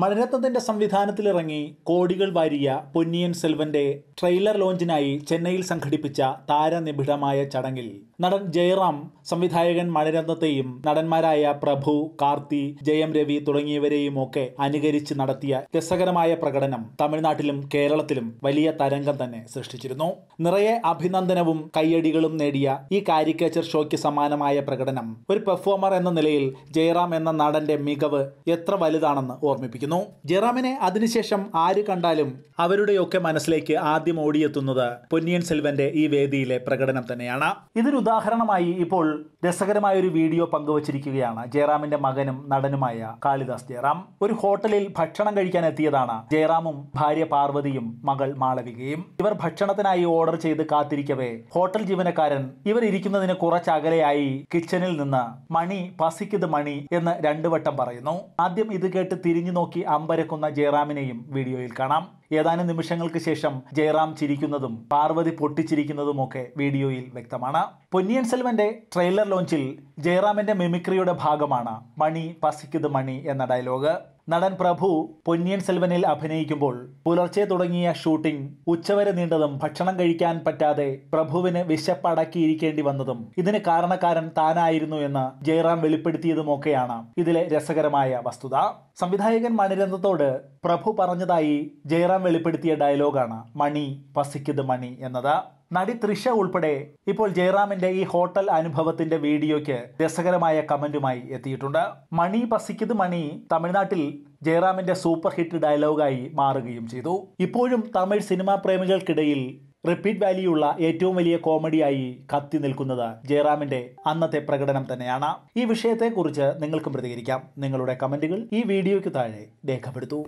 മഴരത്നത്തിൻ്റെ സംവിധാനത്തിലിറങ്ങി കോടികൾ വാരിയ പൊന്നിയൻ സെൽവന്റെ ട്രെയിലർ ലോഞ്ചിനായി ചെന്നൈയിൽ സംഘടിപ്പിച്ച താരനിബിഡമായ ചടങ്ങിൽ നടൻ ജയറാം സംവിധായകൻ മഴരത്നത്തെയും നടന്മാരായ പ്രഭു കാർത്തി ജയം രവി തുടങ്ങിയവരെയും ഒക്കെ അനുകരിച്ച് നടത്തിയ രസകരമായ പ്രകടനം തമിഴ്നാട്ടിലും കേരളത്തിലും വലിയ തരംഗം തന്നെ സൃഷ്ടിച്ചിരുന്നു നിറയെ അഭിനന്ദനവും കയ്യടികളും നേടിയ ഈ കാരിക്കേച്ചർ ഷോയ്ക്ക് സമാനമായ പ്രകടനം ഒരു പെർഫോമർ എന്ന നിലയിൽ ജയറാം എന്ന നടന്റെ മികവ് എത്ര വലുതാണെന്ന് ഓർമ്മിപ്പിക്കും സാധിക്കുന്നു ജെറാമിനെ അതിനുശേഷം ആര് കണ്ടാലും അവരുടെയൊക്കെ മനസ്സിലേക്ക് ആദ്യം ഓടിയെത്തുന്നത് പൊന്നിയൻ സെൽവന്റെ ഈ വേദിയിലെ പ്രകടനം തന്നെയാണ് ഇതിന് ഉദാഹരണമായി ഇപ്പോൾ രസകരമായ ഒരു വീഡിയോ പങ്കുവച്ചിരിക്കുകയാണ് ജയറാമിന്റെ മകനും നടനുമായ കാളിദാസ് ജയറാം ഒരു ഹോട്ടലിൽ ഭക്ഷണം കഴിക്കാൻ എത്തിയതാണ് ജയറാമും ഭാര്യ പാർവതിയും മകൾ മാളവികയും ഇവർ ഭക്ഷണത്തിനായി ഓർഡർ ചെയ്ത് കാത്തിരിക്കവേ ഹോട്ടൽ ജീവനക്കാരൻ ഇവർ ഇരിക്കുന്നതിന് കുറച്ചകലെയായി കിച്ചനിൽ നിന്ന് മണി പസിക്കിത് മണി എന്ന് രണ്ടു വട്ടം പറയുന്നു ആദ്യം ഇത് കേട്ട് തിരിഞ്ഞു നോക്കി അമ്പരക്കുന്ന ജയറാമിനെയും വീഡിയോയിൽ കാണാം ഏതാനും നിമിഷങ്ങൾക്ക് ശേഷം ജയറാം ചിരിക്കുന്നതും പാർവതി പൊട്ടിച്ചിരിക്കുന്നതുമൊക്കെ വീഡിയോയിൽ വ്യക്തമാണ് പൊന്നിയൻ സെൽവന്റെ ട്രെയിലർ ലോഞ്ചിൽ ജയറാമിന്റെ മെമിക്രിയുടെ ഭാഗമാണ് മണി പസിക്കുത് മണി എന്ന ഡയലോഗ് നടൻ പ്രഭു പൊന്നിയൻ സെൽവനിൽ അഭിനയിക്കുമ്പോൾ പുലർച്ചെ തുടങ്ങിയ ഷൂട്ടിംഗ് ഉച്ചവരെ നീണ്ടതും ഭക്ഷണം കഴിക്കാൻ പറ്റാതെ പ്രഭുവിന് വിശപ്പടക്കിയിരിക്കേണ്ടി വന്നതും ഇതിന് കാരണക്കാരൻ താനായിരുന്നു എന്ന് ജയറാം വെളിപ്പെടുത്തിയതുമൊക്കെയാണ് ഇതിലെ രസകരമായ വസ്തുത സംവിധായകൻ മണിരന്തത്തോട് പ്രഭു പറഞ്ഞതായി ജയറാം വെളിപ്പെടുത്തിയ ഡയലോഗാണ് മണി പസിക്കുന്നത് മണി എന്നത് നടി തൃഷ ഉൾപ്പെടെ ഇപ്പോൾ ജയറാമിന്റെ ഈ ഹോട്ടൽ അനുഭവത്തിന്റെ വീഡിയോയ്ക്ക് രസകരമായ കമന്റുമായി എത്തിയിട്ടുണ്ട് മണി പസിക്കത് മണി തമിഴ്നാട്ടിൽ ജയറാമിന്റെ സൂപ്പർ ഹിറ്റ് ഡയലോഗായി മാറുകയും ചെയ്തു ഇപ്പോഴും തമിഴ് സിനിമാ പ്രേമികൾക്കിടയിൽ റിപ്പീറ്റ് വാല്യൂള്ള ഏറ്റവും വലിയ കോമഡിയായി കത്തി നിൽക്കുന്നത് ജയറാമിന്റെ അന്നത്തെ പ്രകടനം തന്നെയാണ് ഈ വിഷയത്തെക്കുറിച്ച് നിങ്ങൾക്കും പ്രതികരിക്കാം നിങ്ങളുടെ കമന്റുകൾ ഈ വീഡിയോയ്ക്ക് താഴെ രേഖപ്പെടുത്തൂ